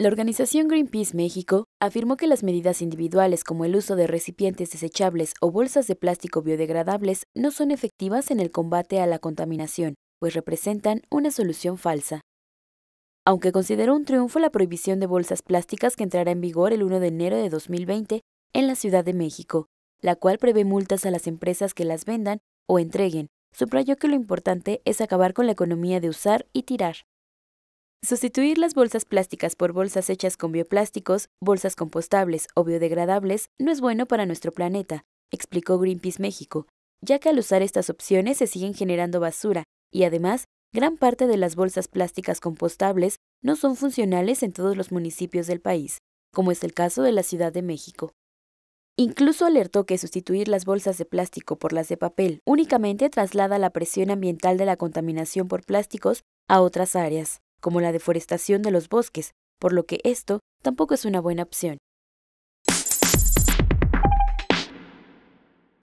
La organización Greenpeace México afirmó que las medidas individuales como el uso de recipientes desechables o bolsas de plástico biodegradables no son efectivas en el combate a la contaminación, pues representan una solución falsa. Aunque consideró un triunfo la prohibición de bolsas plásticas que entrará en vigor el 1 de enero de 2020 en la Ciudad de México, la cual prevé multas a las empresas que las vendan o entreguen, subrayó que lo importante es acabar con la economía de usar y tirar. Sustituir las bolsas plásticas por bolsas hechas con bioplásticos, bolsas compostables o biodegradables no es bueno para nuestro planeta, explicó Greenpeace México, ya que al usar estas opciones se siguen generando basura y además gran parte de las bolsas plásticas compostables no son funcionales en todos los municipios del país, como es el caso de la Ciudad de México. Incluso alertó que sustituir las bolsas de plástico por las de papel únicamente traslada la presión ambiental de la contaminación por plásticos a otras áreas como la deforestación de los bosques, por lo que esto tampoco es una buena opción.